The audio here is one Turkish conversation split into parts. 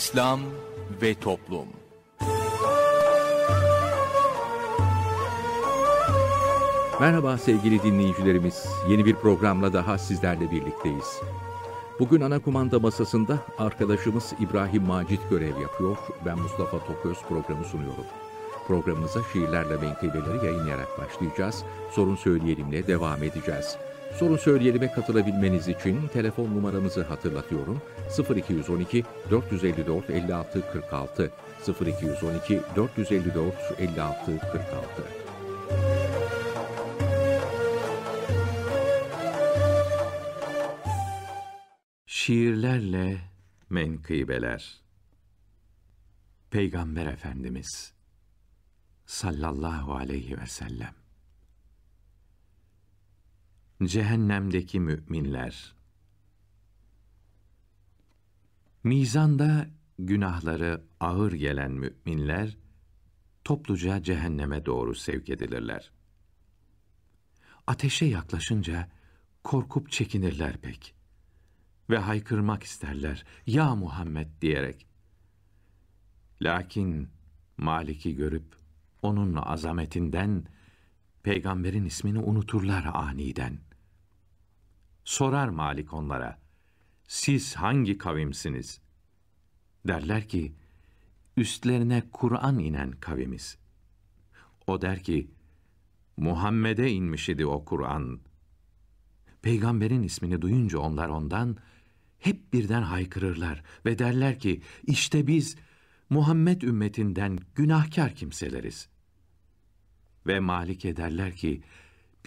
İslam ve Toplum Merhaba sevgili dinleyicilerimiz. Yeni bir programla daha sizlerle birlikteyiz. Bugün ana kumanda masasında arkadaşımız İbrahim Macit görev yapıyor. Ben Mustafa Toköz programı sunuyorum. Programımıza şiirlerle menkıbeleri yayınlayarak başlayacağız. Sorun söyleyelimle devam edeceğiz. Sorun söyleyelime katılabilmeniz için telefon numaramızı hatırlatıyorum. 0212 454 56 46 0212 454 56 46 Şiirlerle Menkıbeler Peygamber Efendimiz sallallahu aleyhi ve sellem cehennemdeki müminler. Mizanda günahları ağır gelen müminler topluca cehenneme doğru sevk edilirler. Ateşe yaklaşınca korkup çekinirler pek ve haykırmak isterler ya Muhammed diyerek. Lakin Malik'i görüp onun azametinden peygamberin ismini unuturlar aniden.'' Sorar Malik onlara, siz hangi kavimsiniz? Derler ki, üstlerine Kur'an inen kavimiz. O der ki, Muhammed'e inmiş idi o Kur'an. Peygamberin ismini duyunca onlar ondan, hep birden haykırırlar ve derler ki, işte biz Muhammed ümmetinden günahkar kimseleriz. Ve Malik ederler ki,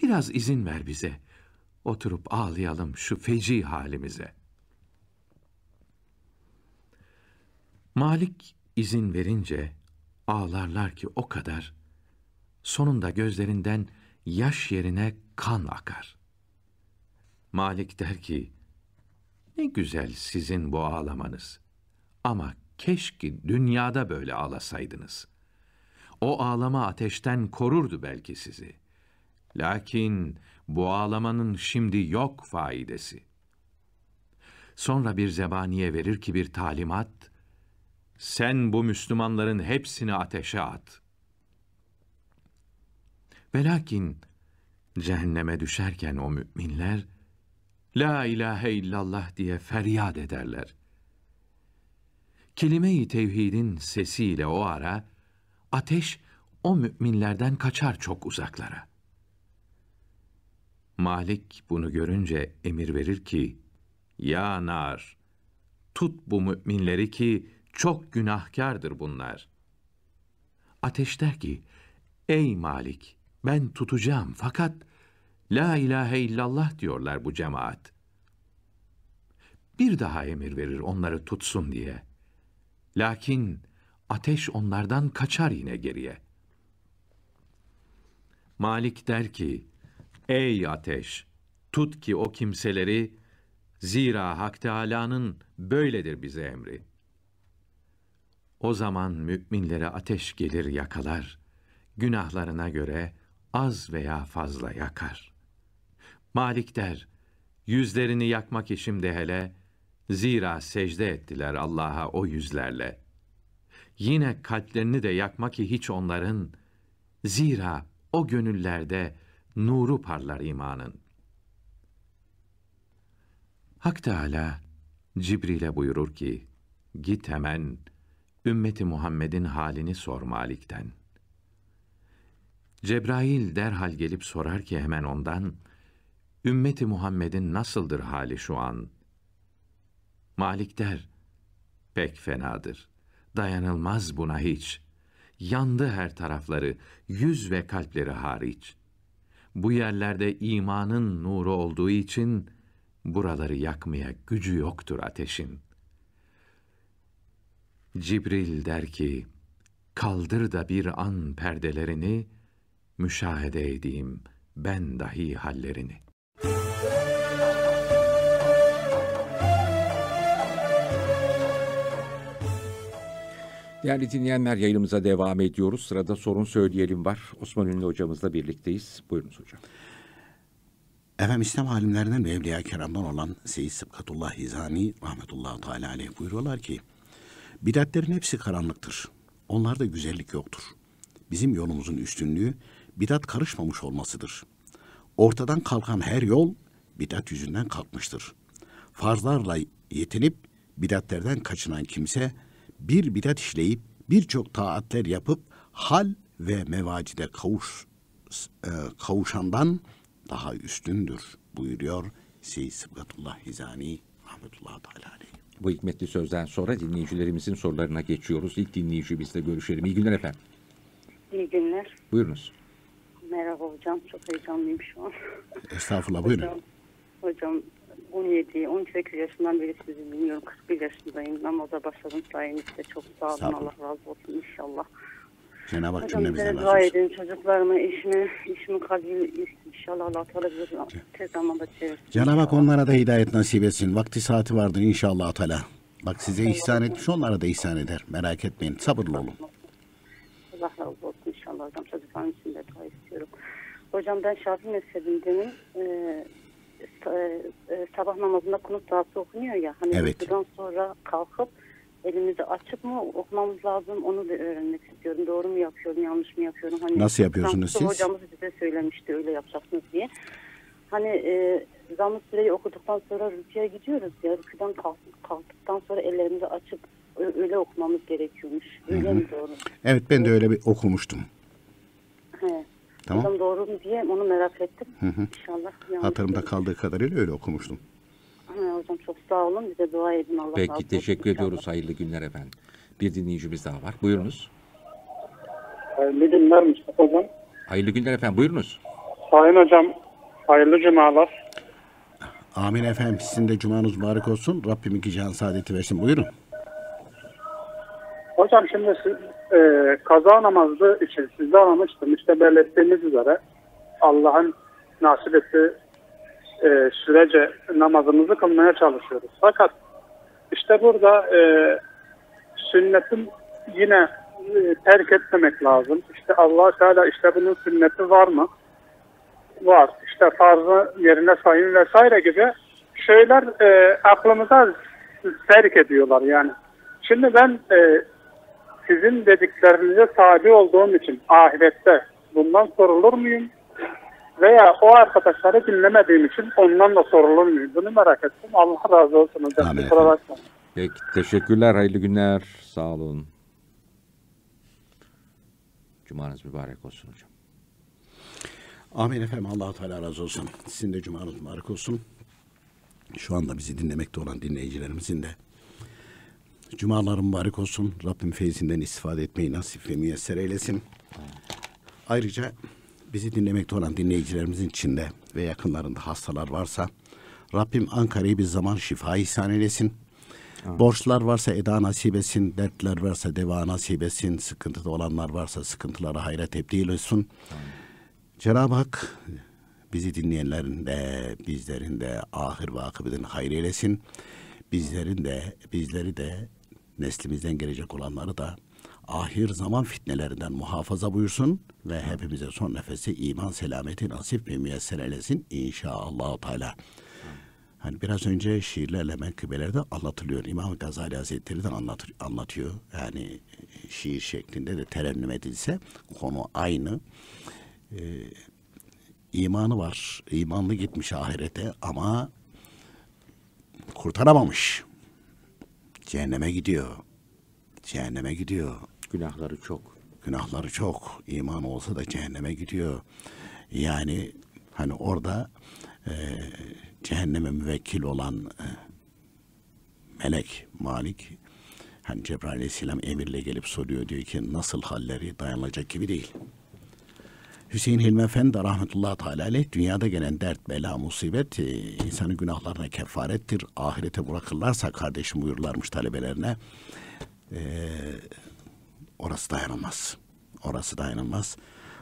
biraz izin ver bize.'' Oturup ağlayalım şu feci halimize. Malik izin verince ağlarlar ki o kadar, sonunda gözlerinden yaş yerine kan akar. Malik der ki, ne güzel sizin bu ağlamanız. Ama keşke dünyada böyle ağlasaydınız. O ağlama ateşten korurdu belki sizi. Lakin boğalamanın şimdi yok faidesi. Sonra bir zebaniye verir ki bir talimat, sen bu Müslümanların hepsini ateşe at. Velakin cehenneme düşerken o müminler, La ilahe illallah diye feryat ederler. Kelime-i tevhidin sesiyle o ara, ateş o müminlerden kaçar çok uzaklara.'' Malik bunu görünce emir verir ki, ''Ya nar, tut bu müminleri ki çok günahkardır bunlar.'' Ateş der ki, ''Ey Malik, ben tutacağım fakat La ilahe illallah diyorlar bu cemaat.'' Bir daha emir verir onları tutsun diye. Lakin ateş onlardan kaçar yine geriye. Malik der ki, Ey ateş! Tut ki o kimseleri, zira Hak Teâlâ'nın böyledir bize emri. O zaman müminlere ateş gelir yakalar, günahlarına göre az veya fazla yakar. Malik der, yüzlerini yakmak işimde hele, zira secde ettiler Allah'a o yüzlerle. Yine kalplerini de yakma ki hiç onların, zira o gönüllerde nuru parlar imanın. Hak Teala Cibril'e buyurur ki, Git hemen, ümmeti Muhammed'in halini sor Malik'ten. Cebrail derhal gelip sorar ki hemen ondan, ümmeti Muhammed'in nasıldır hali şu an? Malik der, pek fenadır. Dayanılmaz buna hiç. Yandı her tarafları, yüz ve kalpleri hariç. Bu yerlerde imanın nuru olduğu için buraları yakmaya gücü yoktur ateşin. Cibril der ki, kaldır da bir an perdelerini, müşahede edeyim ben dahi hallerini. Değerli dinleyenler yayınımıza devam ediyoruz. Sırada sorun söyleyelim var. Osman Ünlü hocamızla birlikteyiz. Buyurunuz hocam. Efendim İslam alimlerinden ve Evliya Keram'dan olan Seyyid Sıbkatullah Hizani, rahmetullahi teala aleyh buyuruyorlar ki bidatlerin hepsi karanlıktır. Onlarda güzellik yoktur. Bizim yolumuzun üstünlüğü bidat karışmamış olmasıdır. Ortadan kalkan her yol bidat yüzünden kalkmıştır. Farzlarla yetinip bidatlerden kaçınan kimse bir bidat işleyip birçok taatler yapıp hal ve mevacide kavuş, e, kavuşandan daha üstündür buyuruyor Seyyid Sıbgatullah Hizani Rahmetullah Teala Bu hikmetli sözden sonra dinleyicilerimizin sorularına geçiyoruz. İlk dinleyicimizle görüşelim. İyi günler efendim. İyi günler. Buyurunuz. Merhaba hocam. Çok heyecanlıyım şu an. Estağfurullah buyurun. Hocam, hocam 17-18 yaşından beri sizi bilmiyorum. 41 yaşındayım. Namaza başladım sayenizde. Çok sağ olun. Sağ olun. Allah razı olsun inşallah. Cenab-ı Hak cümlemize razı olsun. edin çocuklarımı, eşimi, işimi kabil inşallah Allah Teala bize tez zamanda çevirsin. Cenab-ı Hak onlara da hidayet nasip etsin. Vakti saati vardır inşallah Teala. Bak size ihsan etmiş onlara da ihsan eder. Merak etmeyin. Sabırlı olun. Allah razı olsun inşallah hocam. Çocuklarım için de dua istiyorum. Hocam ben Şafii mezhebindenim. Ee, e, e, sabah namazında kunut duası okunuyor ya. Hani evet. sonra kalkıp elimizi açıp mı okumamız lazım onu da öğrenmek istiyorum. Doğru mu yapıyorum, yanlış mı yapıyorum? Hani Nasıl yapıyorsunuz siz? Hocamız bize söylemişti öyle yapacaksınız diye. Hani e, zammı süreyi okuduktan sonra rüküye gidiyoruz ya. Rüküden kalk kalktıktan sonra ellerimizi açıp öyle okumamız gerekiyormuş. Öyle Hı -hı. mi doğru? Evet ben de öyle bir okumuştum. He. Tamam. Adam doğru mu diye onu merak ettim. Hı hı. İnşallah. Hatırımda değilim. kaldığı kadarıyla öyle okumuştum. Ha, hocam çok sağ olun. Bize dua edin. Allah Peki razı teşekkür olsun. ediyoruz. Hayırlı günler efendim. Bir dinleyicimiz daha var. Buyurunuz. Hayırlı ee, günler Mustafa Hocam. Hayırlı günler efendim. Buyurunuz. Sayın Hocam hayırlı cumalar. Amin efendim. Sizin de cumanız mübarek olsun. Rabbim iki can saadeti versin. Buyurun. Hocam şimdi siz e, kaza namazı için sizde anlamıştım. İşte belirttiğimiz üzere Allah'ın nasip ettiği e, sürece namazımızı kılmaya çalışıyoruz. Fakat işte burada e, sünnetin yine e, terk etmemek lazım. İşte allah Teala işte bunun sünneti var mı? Var. İşte farzı yerine sayın vesaire gibi şeyler e, aklımıza terk ediyorlar yani. Şimdi ben e, sizin dediklerinize tabi olduğum için ahirette bundan sorulur muyum? Veya o arkadaşları dinlemediğim için ondan da sorulur muyum? Bunu merak ettim. Allah razı olsun Amin. Peki teşekkürler. Hayırlı günler. Sağ olun. Cumanız mübarek olsun hocam. Amin efendim. allah Teala razı olsun. Sizin de cumanız mübarek olsun. Şu anda bizi dinlemekte olan dinleyicilerimizin de Cumalar mübarek olsun. Rabbim feyzinden istifade etmeyi nasip ve müyesser eylesin. Ayrıca bizi dinlemekte olan dinleyicilerimizin içinde ve yakınlarında hastalar varsa Rabbim Ankara'yı bir zaman şifa ihsan eylesin. Ha. Borçlar varsa eda nasip etsin, dertler varsa deva nasip etsin, sıkıntıda olanlar varsa sıkıntılara hayra tebdil olsun. Cenab-ı Hak bizi dinleyenlerin de bizlerin de ahir ve akıbedin hayır eylesin bizlerin de bizleri de neslimizden gelecek olanları da ahir zaman fitnelerinden muhafaza buyursun ve hepimize son nefesi iman selameti nasip ve müyesser eylesin inşallah Teala. Hani biraz önce şiirlerle menkıbelerde anlatılıyor. İmam Gazali Hazretleri de anlatır, anlatıyor. Yani şiir şeklinde de terennüm edilse konu aynı. Ee, imanı var. İmanlı gitmiş ahirete ama kurtaramamış. Cehenneme gidiyor. Cehenneme gidiyor. Günahları çok. Günahları çok. İman olsa da cehenneme gidiyor. Yani hani orada e, cehenneme müvekkil olan e, melek, malik hani Cebrail Aleyhisselam emirle gelip soruyor diyor ki nasıl halleri dayanılacak gibi değil. Hüseyin Hilmi Efendi rahmetullahi teala aleyh dünyada gelen dert, bela, musibet e, insanın günahlarına kefarettir. Ahirete bırakırlarsa kardeşim buyurlarmış talebelerine. E, orası dayanılmaz. Orası dayanılmaz.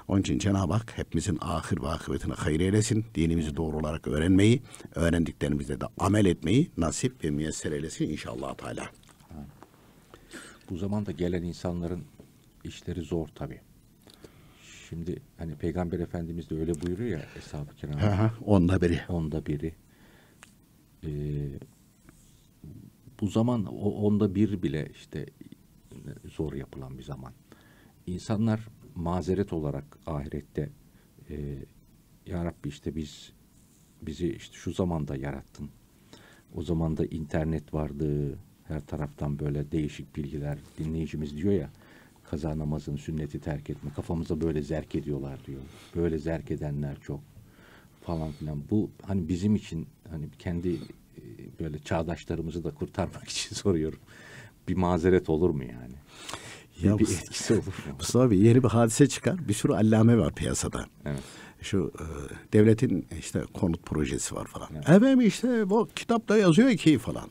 Onun için Cenab-ı Hak hepimizin ahir ve akıbetini hayır eylesin. Dinimizi doğru olarak öğrenmeyi, öğrendiklerimizle de amel etmeyi nasip ve müyesser eylesin inşallah Teala. Bu zamanda gelen insanların işleri zor tabii. Şimdi hani Peygamber Efendimiz de öyle buyuruyor ya Eshab-ı Kiram. Aha, onda biri. Onda biri. Ee, bu zaman o, onda bir bile işte zor yapılan bir zaman. İnsanlar mazeret olarak ahirette e, Ya Rabbi işte biz bizi işte şu zamanda yarattın. O zaman da internet vardı. Her taraftan böyle değişik bilgiler dinleyicimiz diyor ya kaza namazını, sünneti terk etme. Kafamıza böyle zerk ediyorlar diyor. Böyle zerk edenler çok falan filan. Bu hani bizim için hani kendi e, böyle çağdaşlarımızı da kurtarmak için soruyorum. Bir mazeret olur mu yani? Ya bir, bir etkisi olur mu? Mustafa abi yeni bir hadise çıkar. Bir sürü allame var piyasada. Evet. Şu e, devletin işte konut projesi var falan. Evet. Efendim işte bu kitapta yazıyor ki falan.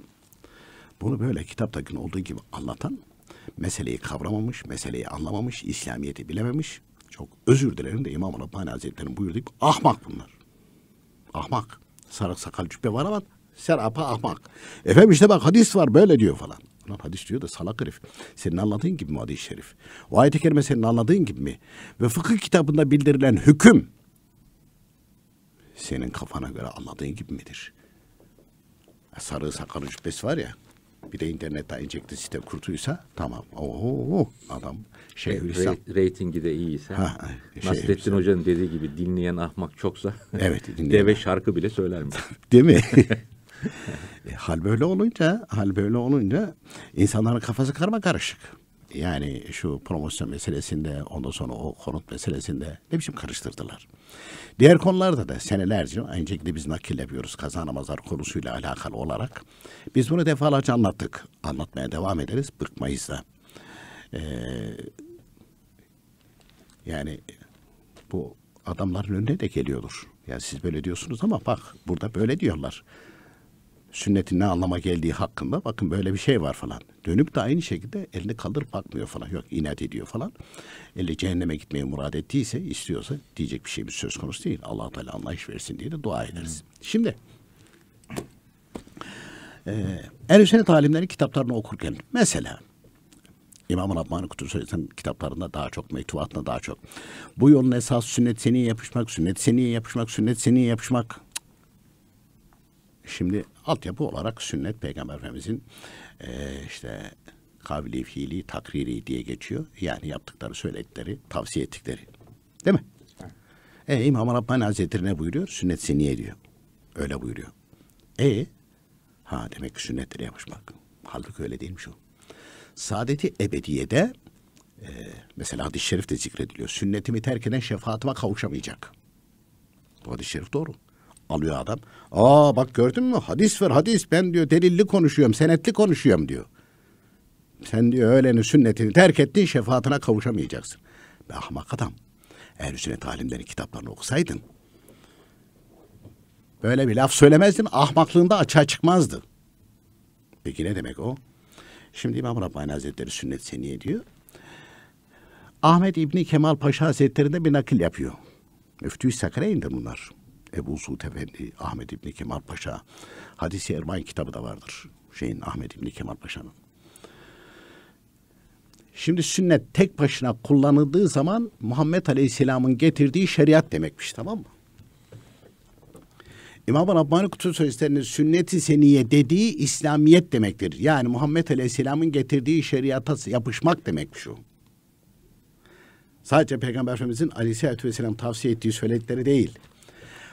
Bunu böyle kitaptakinin olduğu gibi anlatan meseleyi kavramamış, meseleyi anlamamış, İslamiyet'i bilememiş. Çok özür dilerim de İmam Rabbani Hazretleri'nin buyurduğu gibi ahmak bunlar. Ahmak. Sarık sakal cübbe var ama serapa ahmak. Efendim işte bak hadis var böyle diyor falan. Lan hadis diyor da salak herif. Senin anladığın gibi mi hadis-i şerif? O ayet-i kerime senin anladığın gibi mi? Ve fıkıh kitabında bildirilen hüküm senin kafana göre anladığın gibi midir? E, Sarı sakalı cübbesi var ya bir de internetten enjekte sistem kurtuysa tamam. Oo adam şey Hüsam. Re, reytingi de iyiyse. Ha, şey, Nasrettin Hüsam. Hoca'nın dediği gibi dinleyen ahmak çoksa. Evet. Dinleyen. deve şarkı bile söyler mi? Değil mi? E, hal böyle olunca, hal böyle olunca insanların kafası karma karışık yani şu promosyon meselesinde ondan sonra o konut meselesinde ne biçim karıştırdılar. Diğer konularda da senelerce aynı biz nakil yapıyoruz kazanamazlar konusuyla alakalı olarak. Biz bunu defalarca anlattık. Anlatmaya devam ederiz. Bıkmayız da. Ee, yani bu adamların önüne de geliyordur. Yani siz böyle diyorsunuz ama bak burada böyle diyorlar sünnetin ne anlama geldiği hakkında bakın böyle bir şey var falan. Dönüp de aynı şekilde elini kaldırıp bakmıyor falan. Yok inat ediyor falan. Eli cehenneme gitmeyi murad ettiyse istiyorsa diyecek bir şeyimiz söz konusu değil. allah Teala anlayış versin diye de dua ederiz. Hmm. Şimdi e, Ehl-i Sünnet kitaplarını okurken mesela İmam-ı Rabbani Kutur Suresi'nin kitaplarında daha çok, mektubatında daha çok. Bu yolun esas sünnet seni yapışmak, sünnet seni yapışmak, sünnet seni yapışmak. Şimdi altyapı olarak sünnet peygamber efendimizin e, işte kavli, fiili, takriri diye geçiyor. Yani yaptıkları, söyledikleri, tavsiye ettikleri. Değil mi? E İmam Rabbani Hazretleri ne buyuruyor? Sünnet niye diyor. Öyle buyuruyor. E ha demek ki sünnetleri yapmış bak. Halbuki öyle değilmiş o. Saadeti ebediyede e, mesela hadis-i şerif de zikrediliyor. Sünnetimi terk eden şefaatime kavuşamayacak. Bu hadis-i şerif doğru alıyor adam. Aa bak gördün mü hadis ver hadis ben diyor delilli konuşuyorum senetli konuşuyorum diyor. Sen diyor öğlenin sünnetini terk ettin şefaatine kavuşamayacaksın. Be ahmak adam. Eğer sünnet alimlerin kitaplarını okusaydın böyle bir laf söylemezdin ahmaklığında açığa çıkmazdı. Peki ne demek o? Şimdi İmam Rabbani Hazretleri sünnet seniye diyor. Ahmet İbni Kemal Paşa Hazretleri'nde bir nakil yapıyor. Müftü Sakarya'yındır bunlar. Ebu Suud Efendi, Ahmet İbni Kemal Paşa. Hadisi Erman kitabı da vardır. Şeyin Ahmet İbni Kemal Paşa'nın. Şimdi sünnet tek başına kullanıldığı zaman Muhammed Aleyhisselam'ın getirdiği şeriat demekmiş tamam mı? İmam-ı Rabbani Kutu Sözleri'nin Sünneti seniye dediği İslamiyet demektir. Yani Muhammed Aleyhisselam'ın getirdiği şeriata yapışmak demekmiş o. Sadece Peygamber Efendimiz'in Aleyhisselatü Vesselam tavsiye ettiği söyledikleri değil.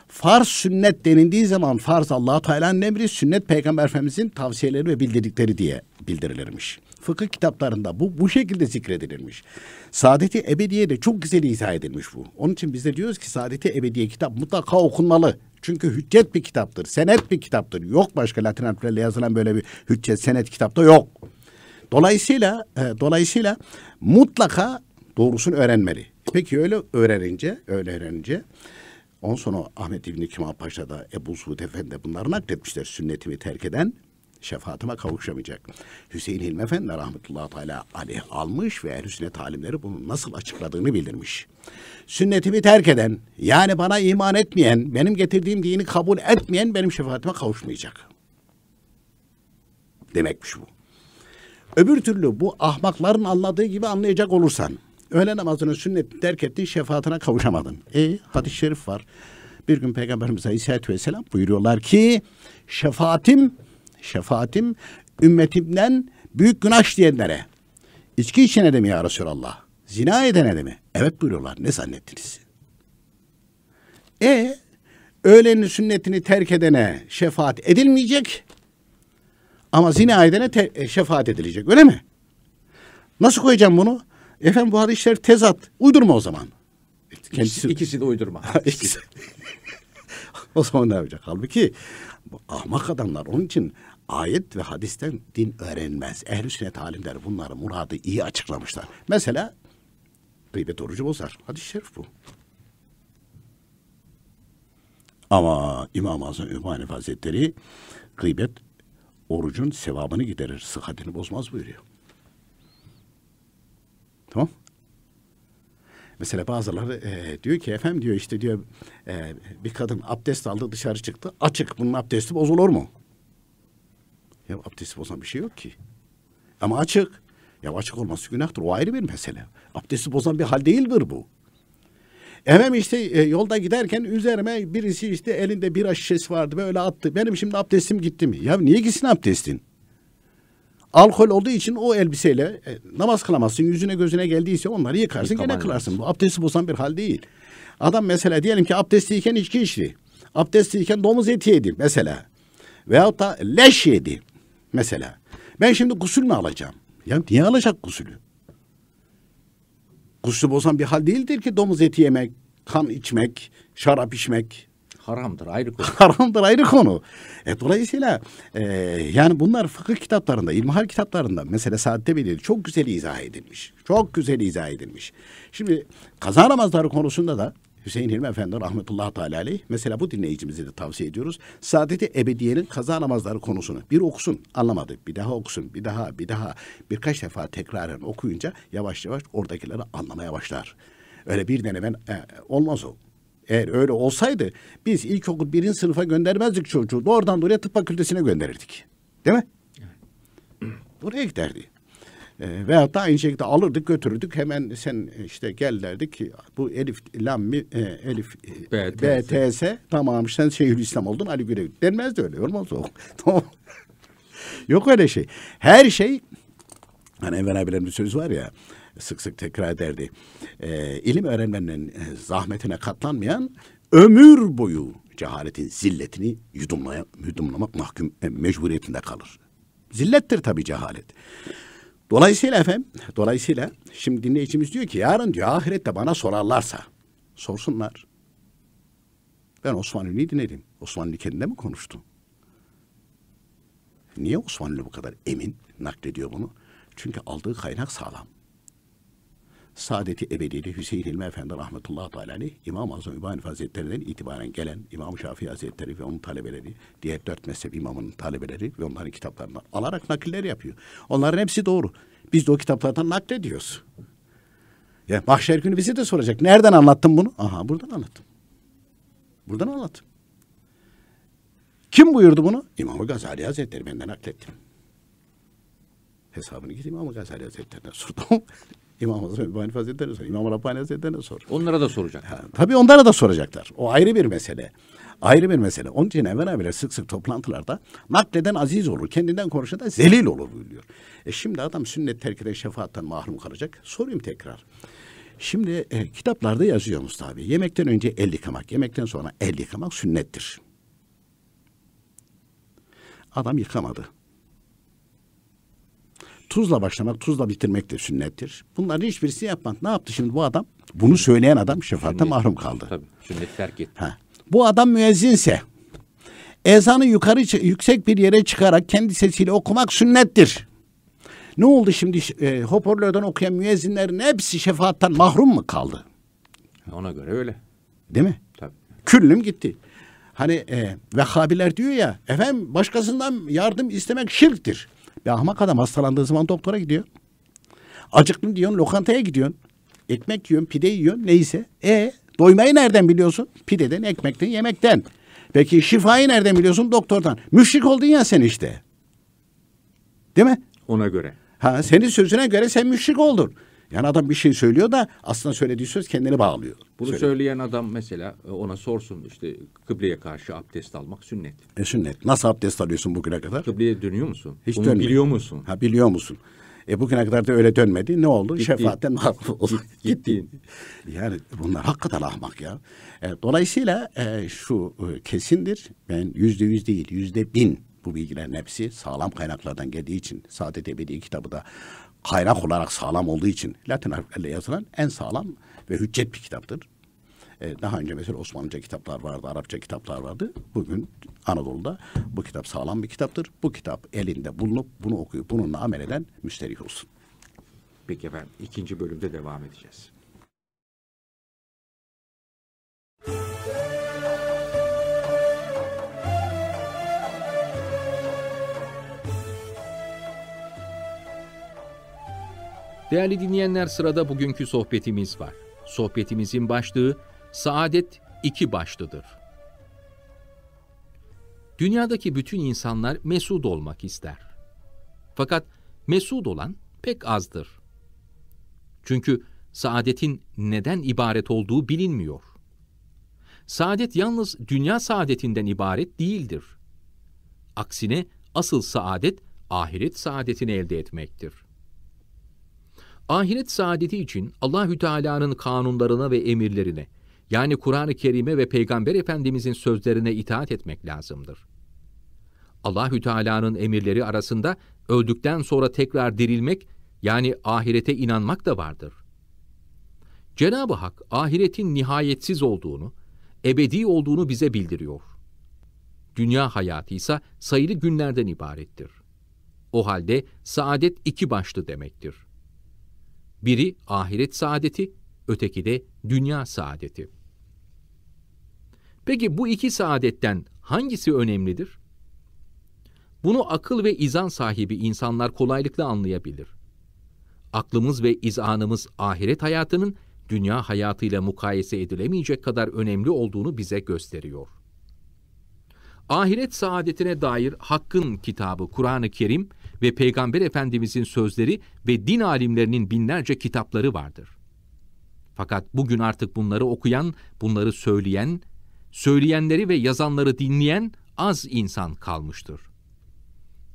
Farz sünnet denildiği zaman farz Allah-u Teala'nın emri, sünnet Peygamber Efendimizin tavsiyeleri ve bildirdikleri diye bildirilirmiş. Fıkıh kitaplarında bu bu şekilde zikredilirmiş. Saadeti ebediye de çok güzel izah edilmiş bu. Onun için biz de diyoruz ki saadeti ebediye kitap mutlaka okunmalı. Çünkü hüccet bir kitaptır, senet bir kitaptır. Yok başka Latin harflerle yazılan böyle bir hüccet, senet kitapta yok. Dolayısıyla e, dolayısıyla mutlaka doğrusunu öğrenmeli. Peki öyle öğrenince, öyle öğrenince On sonu Ahmet İbni Kemal Paşa da Ebu Suud Efendi bunları nakletmişler. Sünnetimi terk eden şefaatime kavuşamayacak. Hüseyin Hilmi Efendi rahmetullahi teala Ali almış ve ehl sünnet alimleri bunu nasıl açıkladığını bildirmiş. Sünnetimi terk eden yani bana iman etmeyen, benim getirdiğim dini kabul etmeyen benim şefaatime kavuşmayacak. Demekmiş bu. Öbür türlü bu ahmakların anladığı gibi anlayacak olursan Öğle namazını sünnet terk ettin şefaatine kavuşamadın. E hadis-i şerif var. Bir gün Peygamberimiz Aleyhisselatü Vesselam buyuruyorlar ki şefaatim, şefaatim ümmetimden büyük günah işleyenlere İçki içene de mi ya Resulallah? Zina edene de mi? Evet buyuruyorlar. Ne zannettiniz? E öğlenin sünnetini terk edene şefaat edilmeyecek. Ama zina edene e, şefaat edilecek öyle mi? Nasıl koyacağım bunu? Efendim bu işler tezat. Uydurma o zaman. Kendisi... İkisi de uydurma. İkisi. o zaman ne yapacak? Halbuki bu ahmak adamlar onun için ayet ve hadisten din öğrenmez. Ehl-i sünnet alimleri bunları muradı iyi açıklamışlar. Mesela gıybet orucu bozar. Hadis-i şerif bu. Ama İmam-ı Azam İmam Hazretleri gıybet orucun sevabını giderir, sıhhatini bozmaz buyuruyor. Tamam Mesela bazıları e, diyor ki efendim diyor işte diyor e, bir kadın abdest aldı dışarı çıktı. Açık bunun abdesti bozulur mu? Ya abdesti bozan bir şey yok ki. Ama açık. Ya açık olması günahtır. O ayrı bir mesele. Abdesti bozan bir hal değildir bu. Efendim işte e, yolda giderken üzerime birisi işte elinde bir şişesi vardı böyle attı. Benim şimdi abdestim gitti mi? Ya niye gitsin abdestin? Alkol olduğu için o elbiseyle e, namaz kılamazsın. Yüzüne gözüne geldiyse onları yıkarsın Yıkamayın. gene kılarsın. Bu abdesti bozan bir hal değil. Adam mesela diyelim ki abdestliyken içki içti. Abdestliyken domuz eti yedi mesela. Veyahut da leş yedi mesela. Ben şimdi gusül mü alacağım? Ya niye alacak gusülü? Gusülü bozan bir hal değildir ki domuz eti yemek, kan içmek, şarap içmek haramdır ayrı konu. haramdır ayrı konu. E, dolayısıyla e, yani bunlar fıkıh kitaplarında, ilmihal kitaplarında mesele saatte belirli çok güzel izah edilmiş. Çok güzel izah edilmiş. Şimdi kaza namazları konusunda da Hüseyin Hilmi Efendi rahmetullahi teala aleyh mesela bu dinleyicimize de tavsiye ediyoruz. Saadeti Ebediye'nin kaza namazları konusunu bir okusun anlamadı bir daha okusun bir daha bir daha birkaç defa tekraren okuyunca yavaş yavaş oradakileri anlamaya başlar. Öyle bir denemen e, e olmaz o. Eğer öyle olsaydı biz ilkokul birinci sınıfa göndermezdik çocuğu. Doğrudan doğruya tıp fakültesine gönderirdik. Değil mi? Buraya giderdi. E, veyahut da aynı şekilde alırdık götürürdük hemen sen işte gel derdik bu Elif Lammi e, Elif e, BTS. BTS tamam sen Şeyhülislam oldun Ali Güre denmez öyle olmaz o. tamam. Yok öyle şey. Her şey hani Enver abilerin bir sözü var ya sık sık tekrar ederdi. E, ilim öğrenmenin e, zahmetine katlanmayan ömür boyu cehaletin zilletini yudumlaya, yudumlamak mahkum e, mecburiyetinde kalır. Zillettir tabii cehalet. Dolayısıyla efendim, dolayısıyla şimdi dinleyicimiz diyor ki yarın diyor ahirette bana sorarlarsa sorsunlar. Ben Osmanlı'yı dinledim. Osmanlı kendine mi konuştu? Niye Osmanlı bu kadar emin naklediyor bunu? Çünkü aldığı kaynak sağlam. Saadeti Ebedili Hüseyin Hilmi Efendi rahmetullahi teala İmam-ı Azam İbani Hazretlerinden itibaren gelen İmam Şafii Hazretleri ve onun talebeleri, diğer dört mezhep imamının talebeleri ve onların kitaplarından alarak nakiller yapıyor. Onların hepsi doğru. Biz de o kitaplardan naklediyoruz. Ya mahşer günü bize de soracak. Nereden anlattın bunu? Aha buradan anlattım. Buradan anlattım. Kim buyurdu bunu? İmam-ı Gazali Hazretleri benden nakletti. Hesabını git İmam-ı Gazali Hazretleri'ne sordum. İmam Azam Ebbani Hazretleri'ne sor. İmam Rabbani Hazretleri'ne sor. Onlara da soracaklar. Ha, tabii onlara da soracaklar. O ayrı bir mesele. Ayrı bir mesele. Onun için hemen habire sık sık toplantılarda nakleden aziz olur. Kendinden konuşan da zelil olur diyor. E şimdi adam sünnet terkiden şefaatten mahrum kalacak. Sorayım tekrar. Şimdi e, kitaplarda yazıyor Mustafa abi. Yemekten önce el yıkamak, yemekten sonra el yıkamak sünnettir. Adam yıkamadı. Tuzla başlamak, tuzla bitirmek de sünnettir. Bunların hiçbirisi yapmak. Ne yaptı şimdi bu adam? Bunu söyleyen adam şefaatten mahrum kaldı. Tabii, sünnet terk etti. Ha. Bu adam müezzinse, ezanı yukarı yüksek bir yere çıkarak kendi sesiyle okumak sünnettir. Ne oldu şimdi e, hoparlörden okuyan müezzinlerin hepsi şefaattan mahrum mu kaldı? Ona göre öyle. Değil mi? Tabii. Küllüm gitti. Hani e, Vehhabiler diyor ya efendim başkasından yardım istemek şirktir. Bir ahmak adam hastalandığı zaman doktora gidiyor. Acıktım diyorsun lokantaya gidiyorsun. Ekmek yiyorsun, pide yiyorsun neyse. E doymayı nereden biliyorsun? Pideden, ekmekten, yemekten. Peki şifayı nereden biliyorsun? Doktordan. Müşrik oldun ya sen işte. Değil mi? Ona göre. Ha senin sözüne göre sen müşrik oldun. Yani adam bir şey söylüyor da aslında söylediği söz kendini bağlıyor. Bunu Söyle. söyleyen adam mesela e, ona sorsun işte kıbleye karşı abdest almak sünnet. E sünnet. Nasıl abdest alıyorsun bugüne kadar? Kıbleye dönüyor musun? Hiç Bunu dönmüyor. biliyor musun? Ha biliyor musun? E bugüne kadar da öyle dönmedi. Ne oldu? Gittin. Şefaatten mahvoldu. Gittin. yani bunlar hakikaten ahmak ya. E, dolayısıyla e, şu e, kesindir. Ben yüzde yüz değil, yüzde bin bu bilgilerin hepsi sağlam kaynaklardan geldiği için Saadet Ebedi kitabı da kaynak olarak sağlam olduğu için Latin harflerle yazılan en sağlam ve hüccet bir kitaptır. Ee, daha önce mesela Osmanlıca kitaplar vardı, Arapça kitaplar vardı. Bugün Anadolu'da bu kitap sağlam bir kitaptır. Bu kitap elinde bulunup bunu okuyup bununla amel eden müsterih olsun. Peki efendim ikinci bölümde devam edeceğiz. Değerli dinleyenler sırada bugünkü sohbetimiz var. Sohbetimizin başlığı saadet iki başlıdır. Dünyadaki bütün insanlar mesut olmak ister. Fakat mesut olan pek azdır. Çünkü saadetin neden ibaret olduğu bilinmiyor. Saadet yalnız dünya saadetinden ibaret değildir. Aksine asıl saadet ahiret saadetini elde etmektir.'' Ahiret saadeti için Allahü Teala'nın kanunlarına ve emirlerine, yani Kur'an-ı Kerim'e ve Peygamber Efendimizin sözlerine itaat etmek lazımdır. Allahü Teala'nın emirleri arasında öldükten sonra tekrar dirilmek yani ahirete inanmak da vardır. Cenab-ı Hak ahiretin nihayetsiz olduğunu, ebedi olduğunu bize bildiriyor. Dünya hayatı ise sayılı günlerden ibarettir. O halde saadet iki başlı demektir. Biri ahiret saadeti, öteki de dünya saadeti. Peki bu iki saadetten hangisi önemlidir? Bunu akıl ve izan sahibi insanlar kolaylıkla anlayabilir. Aklımız ve izanımız ahiret hayatının dünya hayatıyla mukayese edilemeyecek kadar önemli olduğunu bize gösteriyor. Ahiret saadetine dair Hakk'ın kitabı Kur'an-ı Kerim ve Peygamber Efendimizin sözleri ve din alimlerinin binlerce kitapları vardır. Fakat bugün artık bunları okuyan, bunları söyleyen, söyleyenleri ve yazanları dinleyen az insan kalmıştır.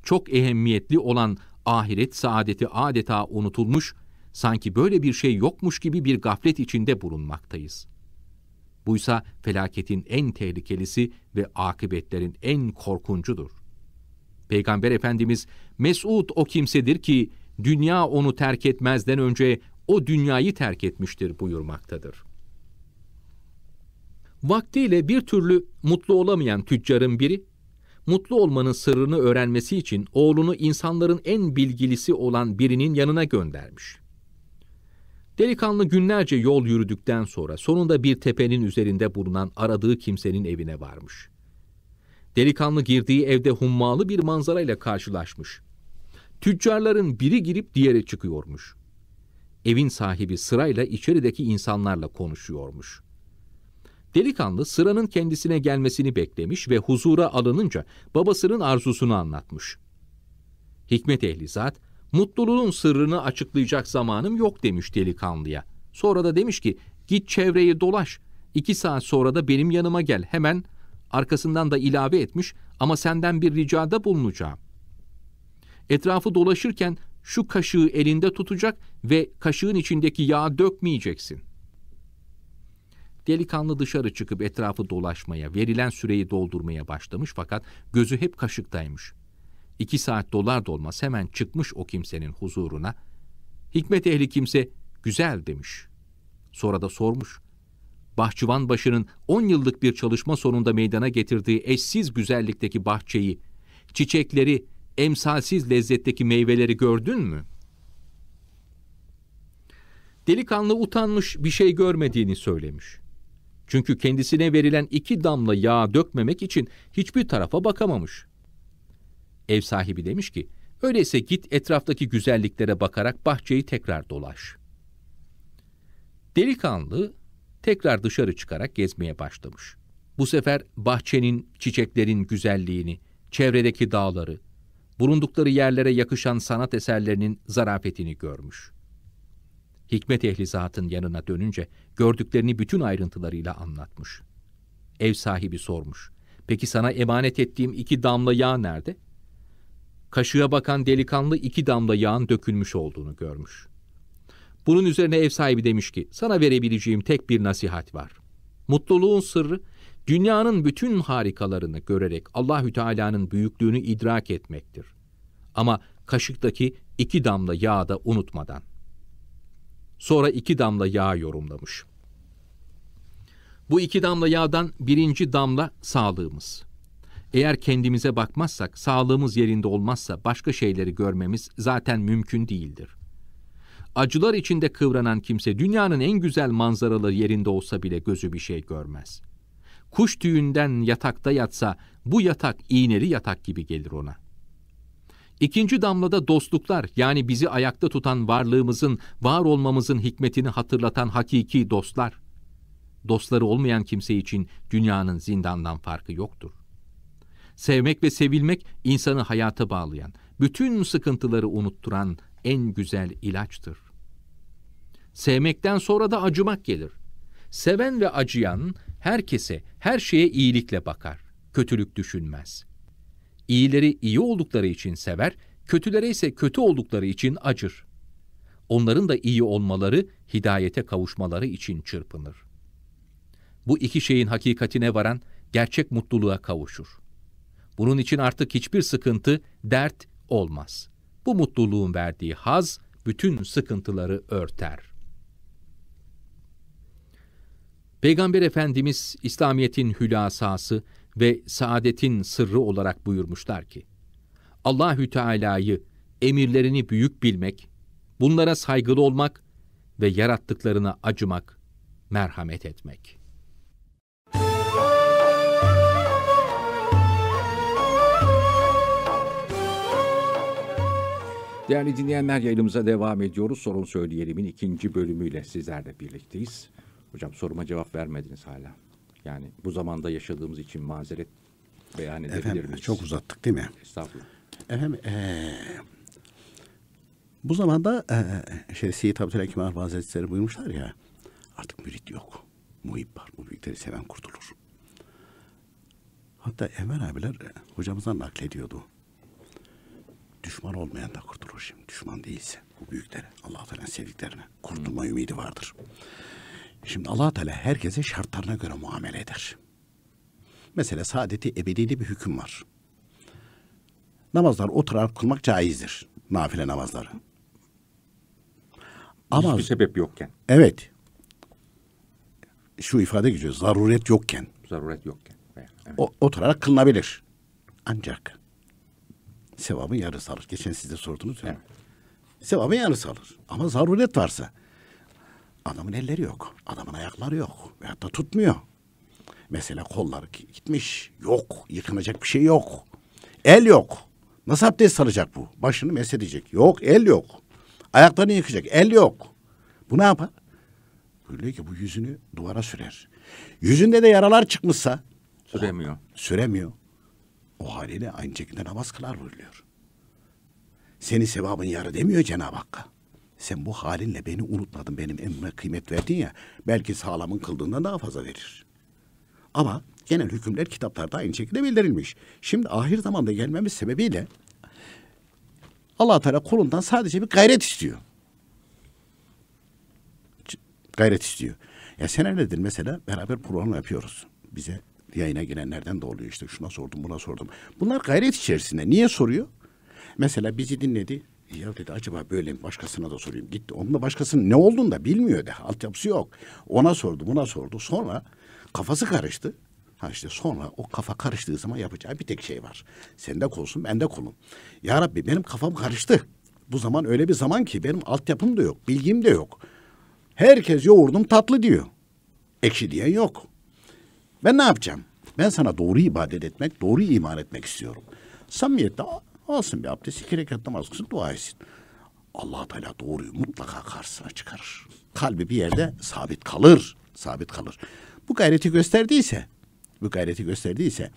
Çok ehemmiyetli olan ahiret saadeti adeta unutulmuş, sanki böyle bir şey yokmuş gibi bir gaflet içinde bulunmaktayız. Buysa felaketin en tehlikelisi ve akıbetlerin en korkuncudur. Peygamber Efendimiz Mesud o kimsedir ki dünya onu terk etmezden önce o dünyayı terk etmiştir buyurmaktadır. Vaktiyle bir türlü mutlu olamayan tüccarın biri, mutlu olmanın sırrını öğrenmesi için oğlunu insanların en bilgilisi olan birinin yanına göndermiş. Delikanlı günlerce yol yürüdükten sonra sonunda bir tepenin üzerinde bulunan aradığı kimsenin evine varmış. Delikanlı girdiği evde hummalı bir manzarayla karşılaşmış. Tüccarların biri girip diğeri çıkıyormuş. Evin sahibi sırayla içerideki insanlarla konuşuyormuş. Delikanlı sıranın kendisine gelmesini beklemiş ve huzura alınınca babasının arzusunu anlatmış. Hikmet ehli zat, mutluluğun sırrını açıklayacak zamanım yok demiş delikanlıya. Sonra da demiş ki, git çevreyi dolaş, iki saat sonra da benim yanıma gel, hemen Arkasından da ilave etmiş ama senden bir ricada bulunacağım. Etrafı dolaşırken şu kaşığı elinde tutacak ve kaşığın içindeki yağı dökmeyeceksin. Delikanlı dışarı çıkıp etrafı dolaşmaya, verilen süreyi doldurmaya başlamış fakat gözü hep kaşıktaymış. İki saat dolar dolmaz hemen çıkmış o kimsenin huzuruna. Hikmet ehli kimse güzel demiş. Sonra da sormuş. Bahçıvan başının 10 yıllık bir çalışma sonunda meydana getirdiği eşsiz güzellikteki bahçeyi, çiçekleri, emsalsiz lezzetteki meyveleri gördün mü? Delikanlı utanmış bir şey görmediğini söylemiş. Çünkü kendisine verilen iki damla yağ dökmemek için hiçbir tarafa bakamamış. Ev sahibi demiş ki, öyleyse git etraftaki güzelliklere bakarak bahçeyi tekrar dolaş. Delikanlı tekrar dışarı çıkarak gezmeye başlamış. Bu sefer bahçenin, çiçeklerin güzelliğini, çevredeki dağları, bulundukları yerlere yakışan sanat eserlerinin zarafetini görmüş. Hikmet ehli zatın yanına dönünce gördüklerini bütün ayrıntılarıyla anlatmış. Ev sahibi sormuş. Peki sana emanet ettiğim iki damla yağ nerede? Kaşığa bakan delikanlı iki damla yağın dökülmüş olduğunu görmüş. Bunun üzerine ev sahibi demiş ki sana verebileceğim tek bir nasihat var. Mutluluğun sırrı dünyanın bütün harikalarını görerek Allahü Teala'nın büyüklüğünü idrak etmektir. Ama kaşıktaki iki damla yağı da unutmadan. Sonra iki damla yağ yorumlamış. Bu iki damla yağdan birinci damla sağlığımız. Eğer kendimize bakmazsak, sağlığımız yerinde olmazsa başka şeyleri görmemiz zaten mümkün değildir. Acılar içinde kıvranan kimse dünyanın en güzel manzaralı yerinde olsa bile gözü bir şey görmez. Kuş tüyünden yatakta yatsa bu yatak iğneli yatak gibi gelir ona. İkinci damlada dostluklar yani bizi ayakta tutan varlığımızın, var olmamızın hikmetini hatırlatan hakiki dostlar. Dostları olmayan kimse için dünyanın zindandan farkı yoktur. Sevmek ve sevilmek insanı hayata bağlayan, bütün sıkıntıları unutturan en güzel ilaçtır. Sevmekten sonra da acımak gelir. Seven ve acıyan herkese, her şeye iyilikle bakar. Kötülük düşünmez. İyileri iyi oldukları için sever, kötülere ise kötü oldukları için acır. Onların da iyi olmaları, hidayete kavuşmaları için çırpınır. Bu iki şeyin hakikatine varan gerçek mutluluğa kavuşur. Bunun için artık hiçbir sıkıntı, dert olmaz. Bu mutluluğun verdiği haz bütün sıkıntıları örter. Peygamber Efendimiz İslamiyet'in hülasası ve saadetin sırrı olarak buyurmuşlar ki, Allahü Teala'yı, emirlerini büyük bilmek, bunlara saygılı olmak ve yarattıklarına acımak, merhamet etmek.'' Değerli dinleyenler yayınımıza devam ediyoruz. Sorun Söyleyelim'in ikinci bölümüyle sizlerle birlikteyiz. Hocam soruma cevap vermediniz hala. Yani bu zamanda yaşadığımız için mazeret beyan edebilir Efendim, miyiz? Çok uzattık değil mi? Estağfurullah. Efendim ee, bu zamanda ee, şey, Seyyid Abdülhakim Arif Hazretleri buyurmuşlar ya artık mürit yok. Muhib var. Bu büyükleri seven kurtulur. Hatta Enver abiler hocamızdan naklediyordu. Düşman olmayan da kurtulur şimdi. Düşman değilse bu büyüklere, Allah-u Teala'nın sevdiklerine kurtulma hmm. ümidi vardır. Şimdi allah Teala herkese şartlarına göre muamele eder. Mesela saadeti ebedili bir hüküm var. Namazlar oturarak kılmak caizdir. Nafile namazları. Ama Hiçbir sebep yokken. Evet. Şu ifade geçiyor. Zaruret yokken. Zaruret yokken. Evet. O, oturarak kılınabilir. Ancak sevabın yarısı alır. Geçen siz de sordunuz Evet. Sevabı yarısı alır. Ama zaruret varsa Adamın elleri yok. Adamın ayakları yok. Veyahut da tutmuyor. Mesela kolları gitmiş. Yok. Yıkanacak bir şey yok. El yok. Nasıl abdest alacak bu? Başını mesedecek. Yok. El yok. Ayaklarını yıkacak. El yok. Bu ne yapar? Buyuruyor ki bu yüzünü duvara sürer. Yüzünde de yaralar çıkmışsa süremiyor. O, süremiyor. O haliyle aynı şekilde namaz kılar buyuruyor. Senin sevabın yarı demiyor Cenab-ı Hakk'a. Sen bu halinle beni unutmadın, benim emrime kıymet verdin ya. Belki sağlamın kıldığından daha fazla verir. Ama genel hükümler kitaplarda aynı şekilde bildirilmiş. Şimdi ahir zamanda gelmemiz sebebiyle Allah Teala kulundan sadece bir gayret istiyor. Gayret istiyor. Ya senelerdir mesela beraber program yapıyoruz. Bize yayına girenlerden de oluyor işte şuna sordum buna sordum. Bunlar gayret içerisinde. Niye soruyor? Mesela bizi dinledi. Ya dedi acaba böyle mi başkasına da sorayım. Gitti onunla başkasının ne olduğunu da bilmiyor daha altyapısı yok. Ona sordu buna sordu sonra kafası karıştı. Ha işte sonra o kafa karıştığı zaman yapacağı bir tek şey var. Sende kolsun bende kolum. Ya Rabbi benim kafam karıştı. Bu zaman öyle bir zaman ki benim altyapım da yok, bilgim de yok. Herkes yoğurdum tatlı diyor. Ekşi diyen yok. Ben ne yapacağım? Ben sana doğru ibadet etmek, doğru iman etmek istiyorum. Samimiyetle Alsın bir abdest, iki rekat namaz kılsın, dua etsin. allah Teala doğruyu mutlaka karşısına çıkarır. Kalbi bir yerde sabit kalır. Sabit kalır. Bu gayreti gösterdiyse, bu gayreti gösterdiyse,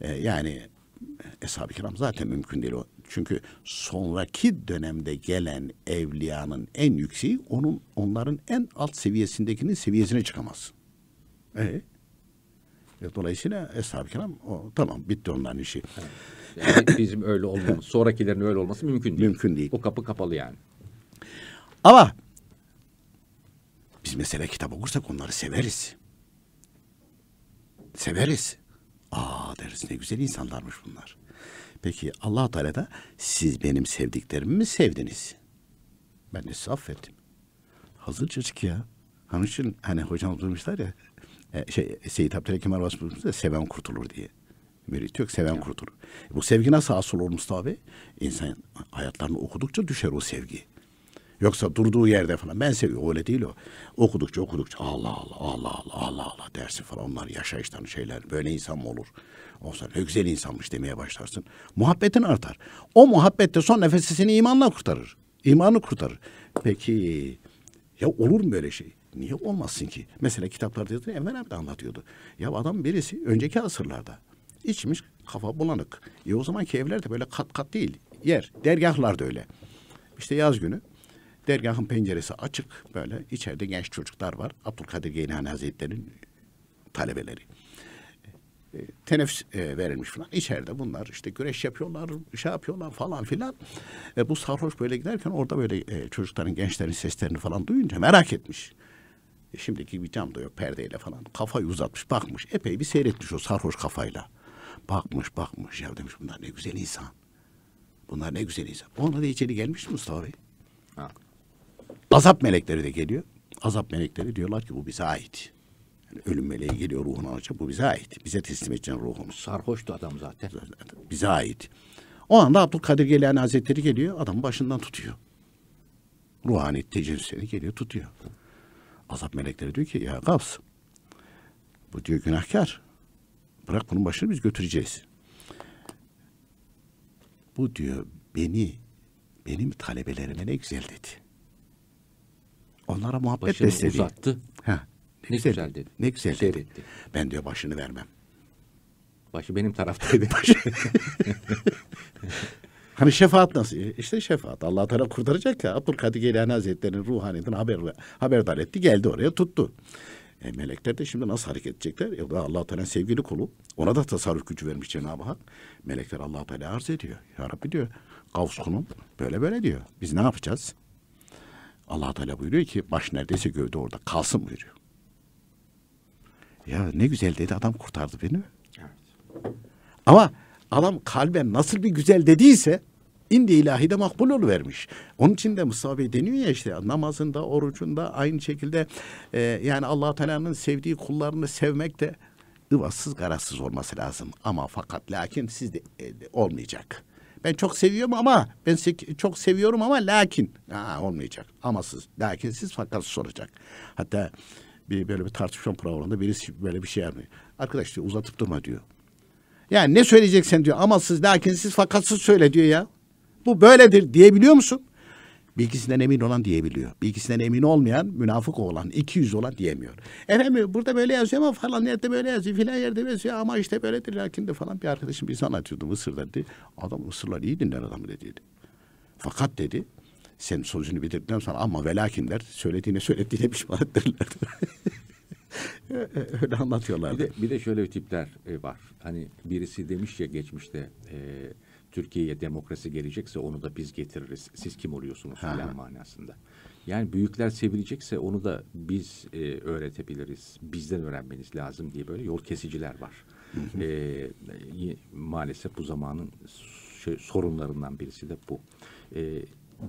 e, yani Eshab-ı Kiram zaten mümkün değil o. Çünkü sonraki dönemde gelen evliyanın en yükseği onun onların en alt seviyesindekinin seviyesine çıkamaz. E, e, dolayısıyla Eshab-ı Kiram o tamam bitti onların işi. Yani bizim öyle olmamız, sonrakilerin öyle olması mümkün değil. Mümkün değil. O kapı kapalı yani. Ama biz mesela kitap okursak onları severiz. Severiz. Aa deriz ne güzel insanlarmış bunlar. Peki allah Teala da siz benim sevdiklerimi mi sevdiniz? Ben de sizi affettim. Hazır çocuk ya. Onun hani için hani hocam durmuşlar ya e, şey Seyit Abdülhakim Arvas da seven kurtulur diye. Mürit yok seven evet. kurtulur. E, bu sevgi nasıl asıl olur Mustafa Bey? İnsan hayatlarını okudukça düşer o sevgi. Yoksa durduğu yerde falan ben seviyorum öyle değil o. Okudukça okudukça Allah Allah Allah Allah Allah Allah dersi falan onlar yaşayıştan şeyler böyle insan mı olur? Olsa ne güzel insanmış demeye başlarsın. Muhabbetin artar. O muhabbette son nefesi seni imanla kurtarır. İmanı kurtarır. Peki ya olur mu böyle şey? Niye olmasın ki? Mesela kitaplarda yazdığı Enver abi de anlatıyordu. Ya adam birisi önceki asırlarda içmiş kafa bulanık. E o zamanki evler de böyle kat kat değil. Yer. Dergahlar da öyle. İşte yaz günü dergahın penceresi açık böyle içeride genç çocuklar var. Abdülkadir Geylani Hazretleri'nin talebeleri. E, teneffüs e, verilmiş falan. İçeride bunlar işte güreş yapıyorlar, şey yapıyorlar falan filan. E, bu sarhoş böyle giderken orada böyle e, çocukların, gençlerin seslerini falan duyunca merak etmiş. E, şimdiki bir cam da yok perdeyle falan. Kafayı uzatmış bakmış. Epey bir seyretmiş o sarhoş kafayla. Bakmış bakmış ya demiş bunlar ne güzel insan. Bunlar ne güzel insan. Ona da içeri gelmiş Mustafa Bey. Ha. Azap melekleri de geliyor. Azap melekleri diyorlar ki bu bize ait. Yani ölüm meleği geliyor ruhunu alacak. Bu bize ait. Bize teslim edeceğin ruhumuz. Sarhoştu adam zaten. Bize ait. O anda Abdülkadir Geylani Hazretleri geliyor. Adam başından tutuyor. Ruhani tecrübesini geliyor tutuyor. Azap melekleri diyor ki ya Gavs bu diyor günahkar. Bırak bunun başını biz götüreceğiz. Bu diyor beni benim talebelerime ne güzel dedi. Onlara muhabbet başını besledi. uzattı. Heh, ne, ne güzel, güzel dedi. Ne güzel Şer dedi. Etti. Ben diyor başını vermem. Başı benim taraftaydı. Hani şefaat nasıl? E, işte şefaat. Allah Teala kurtaracak ya. Abdülkadir Geylani Hazretleri'nin ruhaniyetinden haber, haberdar etti. Geldi oraya tuttu. E, melekler de şimdi nasıl hareket edecekler? E, Allah-u Teala sevgili kulu. Ona da tasarruf gücü vermiş Cenab-ı Hak. Melekler Allah-u Teala arz ediyor. Ya Rabbi diyor. Gavs kulum böyle böyle diyor. Biz ne yapacağız? allah Teala buyuruyor ki baş neredeyse gövde orada kalsın buyuruyor. Ya ne güzel dedi adam kurtardı beni. Evet. Ama adam kalben nasıl bir güzel dediyse indi ilahi de makbul vermiş. Onun için de Mustafa deniyor ya işte namazında, orucunda aynı şekilde e, yani allah Teala'nın sevdiği kullarını sevmek de ıvasız garasız olması lazım. Ama fakat lakin sizde e, olmayacak. Ben çok seviyorum ama ben çok seviyorum ama lakin ha, olmayacak. lakin siz fakat soracak. Hatta bir böyle bir tartışma programında birisi böyle bir şey yapıyor. Arkadaş diyor uzatıp durma diyor. Yani ne söyleyeceksen diyor Ama siz lakin siz fakat söyle diyor ya. Bu böyledir diyebiliyor musun? Bilgisinden emin olan diyebiliyor. Bilgisinden emin olmayan, münafık olan, iki yüz olan diyemiyor. Efendim burada böyle yazıyor ama falan yerde böyle yazıyor, filan yerde yazıyor ama işte böyledir lakin de falan bir arkadaşım bir zaman anlatıyordu Mısır'da dedi. Adam Mısırlar iyi dinler adamı dedi. Fakat dedi sen sözünü bitirdikten sonra ama velakinler söylediğine söylediğine pişman ettirirler. E, e, öyle anlatıyorlar. Bir de, bir de şöyle tipler e, var. Hani birisi demiş ya geçmişte eee Türkiye'ye demokrasi gelecekse onu da biz getiririz. Siz kim oluyorsunuz filan manasında. Yani büyükler sevilecekse onu da biz e, öğretebiliriz. Bizden öğrenmeniz lazım diye böyle yol kesiciler var. e, maalesef bu zamanın şey, sorunlarından birisi de bu. E,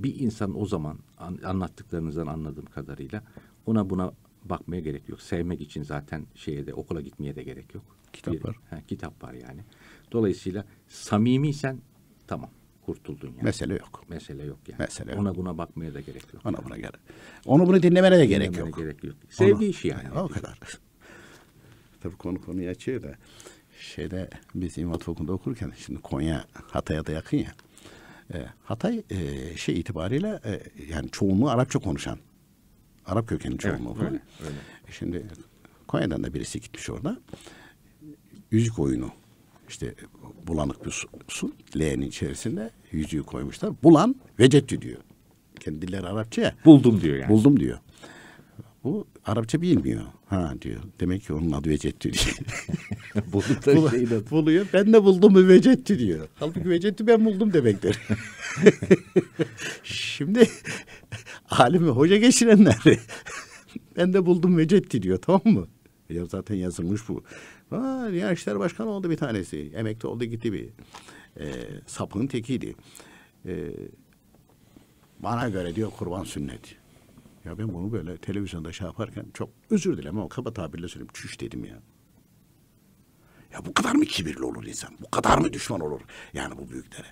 bir insan o zaman an, anlattıklarınızdan anladığım kadarıyla ona buna bakmaya gerek yok. Sevmek için zaten şeye de okula gitmeye de gerek yok. Kitap bir, var. He, kitap var yani. Dolayısıyla samimiysen Tamam kurtuldun yani. Mesele yok. Mesele yok yani. Mesele yok. Ona buna bakmaya da gerek yok. Ona yani. buna gerek. Onu bunu dinlemene de gerek dinlemene yok. gerek yok. Sevgi Onu, işi yani. O kadar. Tabii konu konuyu açıyor da şeyde biz İmam Hatip okurken şimdi Konya Hatay'a da yakın ya. E, Hatay e, şey itibariyle e, yani çoğunluğu Arapça konuşan. Arap kökenli çoğunluğu. Evet, öyle, öyle. Şimdi Konya'dan da birisi gitmiş orada. Yüzük oyunu işte bulanık bir su, su leğenin içerisinde yüzüğü koymuşlar. Bulan vecetti diyor. Kendileri Arapça ya. Buldum diyor yani. Buldum diyor. Bu Arapça bilmiyor. Ha diyor. Demek ki onun adı Vecetti diyor. Bulduk şeyin adı. Buluyor. Ben de buldum mu Vecetti diyor. Halbuki Vecetti ben buldum demektir. Şimdi alimi hoca geçirenler ben de buldum Vecetti diyor tamam mı? Ya zaten yazılmış bu Ha, Diyanet İşleri Başkanı oldu bir tanesi. Emekli oldu gitti bir. E, sapın tekiydi. E, bana göre diyor kurban sünnet. Ya ben bunu böyle televizyonda şey yaparken çok özür dilerim ama kaba tabirle söyleyeyim. Çüş dedim ya. Ya bu kadar mı kibirli olur insan? Bu kadar mı düşman olur? Yani bu büyüklere.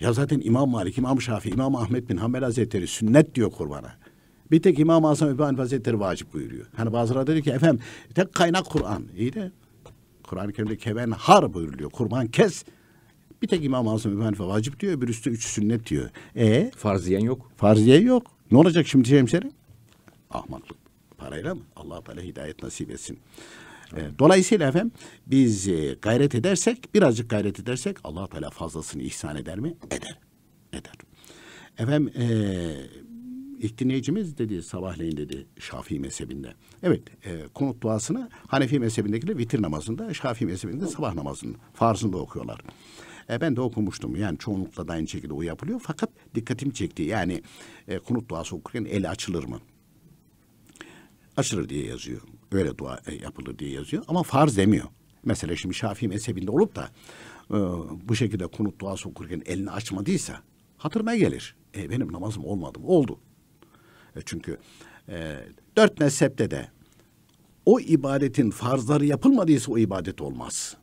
Ya zaten İmam Malik, İmam Şafii, İmam Ahmet bin Hanbel Hazretleri sünnet diyor kurbana. Bir tek İmam Azam İbrahim Hazretleri vacip buyuruyor. Hani bazıları diyor ki efendim tek kaynak Kur'an. İyi de Kur'an-ı Kerim'de keven har buyuruluyor. Kurban kes. Bir tek İmam Azam Efendi vacip diyor, bir üstü üç sünnet diyor. E Farziyen yok. Farziyen yok. Ne olacak şimdi hemşerim? Ahmaklık. Parayla mı? allah Teala hidayet nasip etsin. E, dolayısıyla efendim biz e, gayret edersek, birazcık gayret edersek allah Teala fazlasını ihsan eder mi? Eder. Eder. Efendim e, ilk dedi sabahleyin dedi Şafii mezhebinde. Evet e, kunut duasını Hanefi mezhebindekiler vitir namazında, Şafii mezhebinde sabah namazının farzında okuyorlar. E, ben de okumuştum. Yani çoğunlukla da aynı şekilde o yapılıyor. Fakat dikkatim çekti. Yani e, kunut duası okurken el açılır mı? Açılır diye yazıyor. Öyle dua e, yapılır diye yazıyor. Ama farz demiyor. Mesela şimdi Şafii mezhebinde olup da e, bu şekilde kunut duası okurken elini açmadıysa hatırıma gelir. E, benim namazım olmadı mı? Oldu. E, çünkü e, dört mezhepte de o ibadetin farzları yapılmadıysa o ibadet olmaz.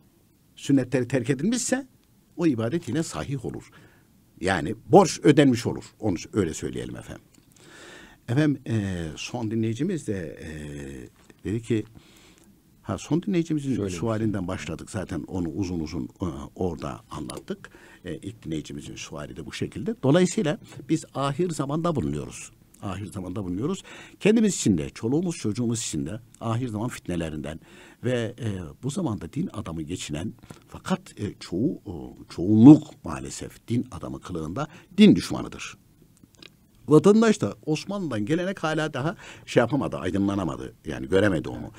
Sünnetleri terk edilmişse o ibadet yine sahih olur. Yani borç ödenmiş olur. Onu öyle söyleyelim efendim. Efendim e, son dinleyicimiz de e, dedi ki ha son dinleyicimizin Şöyle sualinden şey. başladık. Zaten onu uzun uzun e, orada anlattık. E, ilk dinleyicimizin suali de bu şekilde. Dolayısıyla biz ahir zamanda bulunuyoruz ahir zamanda bulunuyoruz. Kendimiz için de, çoluğumuz çocuğumuz için de ahir zaman fitnelerinden ve e, bu zamanda din adamı geçinen fakat e, çoğu e, çoğunluk maalesef din adamı kılığında din düşmanıdır. Vatandaş da Osmanlı'dan gelenek hala daha şey yapamadı, aydınlanamadı. Yani göremedi onu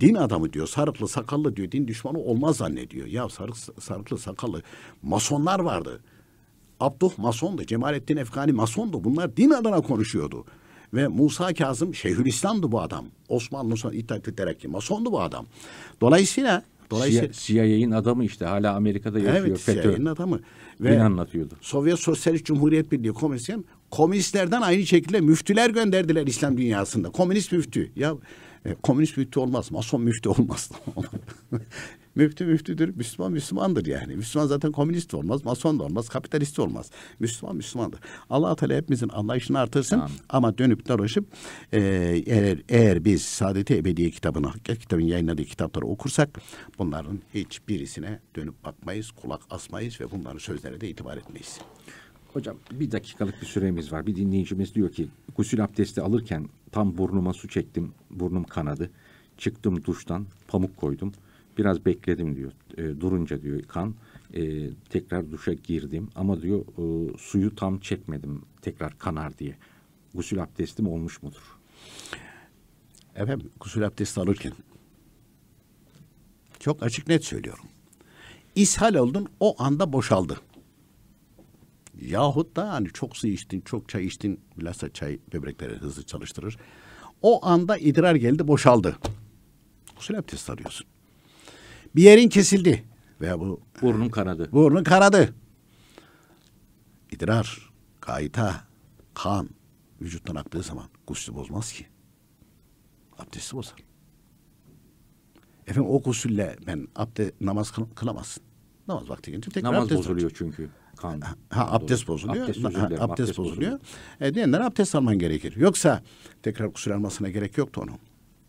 din adamı diyor, sarıklı sakallı diyor, din düşmanı olmaz zannediyor. Ya sarık, sarıklı sakallı masonlar vardı. Abduh Mason da, Cemalettin Efkani Mason da bunlar din adına konuşuyordu. Ve Musa Kazım Şeyhülislam'dı bu adam. Osman Musa İttihat Terakki Mason'du bu adam. Dolayısıyla Dolayısıyla CIA'nin adamı işte hala Amerika'da yaşıyor. Evet CIA'nin adamı. Ve Din anlatıyordu. Sovyet Sosyalist Cumhuriyet Birliği Komisyon komünistlerden aynı şekilde müftüler gönderdiler İslam dünyasında. Komünist müftü. Ya e, komünist müftü olmaz. Mason müftü olmaz. Müftü müftüdür, Müslüman Müslümandır yani. Müslüman zaten komünist olmaz, mason da olmaz, kapitalist olmaz. Müslüman Müslümandır. Allah Teala hepimizin anlayışını artırsın Amin. ama dönüp dolaşıp e, eğer, eğer biz Saadet-i Ebediye kitabını, kitabın yayınladığı kitapları okursak bunların hiçbirisine dönüp bakmayız, kulak asmayız ve bunların sözlerine de itibar etmeyiz. Hocam bir dakikalık bir süremiz var. Bir dinleyicimiz diyor ki gusül abdesti alırken tam burnuma su çektim, burnum kanadı. Çıktım duştan, pamuk koydum. Biraz bekledim diyor. E, durunca diyor kan e, tekrar duşa girdim ama diyor e, suyu tam çekmedim tekrar kanar diye. Gusül abdestim olmuş mudur? Efendim gusül abdesti alırken çok açık net söylüyorum. İshal oldun o anda boşaldı. Yahut da hani çok su içtin, çok çay içtin. Bilhassa çay böbrekleri hızlı çalıştırır. O anda idrar geldi boşaldı. Gusül abdesti alıyorsun bir yerin kesildi veya bu burnun kanadı. Burnun kanadı. İdrar, kayta, kan vücuttan aktığı zaman guslü bozmaz ki. Abdesti bozar. Efendim o gusülle ben abde, namaz kıl, kılamazsın. Namaz vakti gelince tekrar namaz abdest bozuluyor olacak. çünkü. Kan. Ha, ha abdest bozuluyor. Abdest, ha, abdest, abdest bozuluyor. bozuluyor. E, diyenler abdest alman gerekir. Yoksa tekrar gusül almasına gerek yoktu onun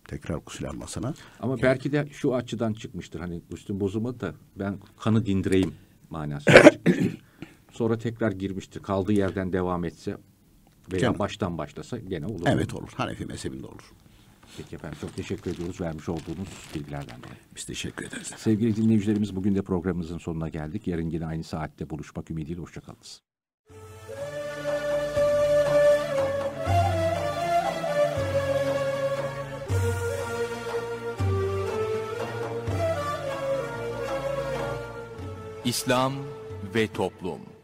tekrar gusül almasına. Ama yani, belki de şu açıdan çıkmıştır hani gusülün bozulmadı da ben kanı dindireyim manası. Sonra tekrar girmiştir. Kaldığı yerden devam etse veya Canım. baştan başlasa gene olur. Evet olur. Hanefi mezhebinde olur. Peki efendim çok teşekkür ediyoruz vermiş olduğunuz bilgilerden dolayı. Biz teşekkür ederiz. Sevgili dinleyicilerimiz bugün de programımızın sonuna geldik. Yarın yine aynı saatte buluşmak ümidiyle. Hoşçakalınız. İslam ve Toplum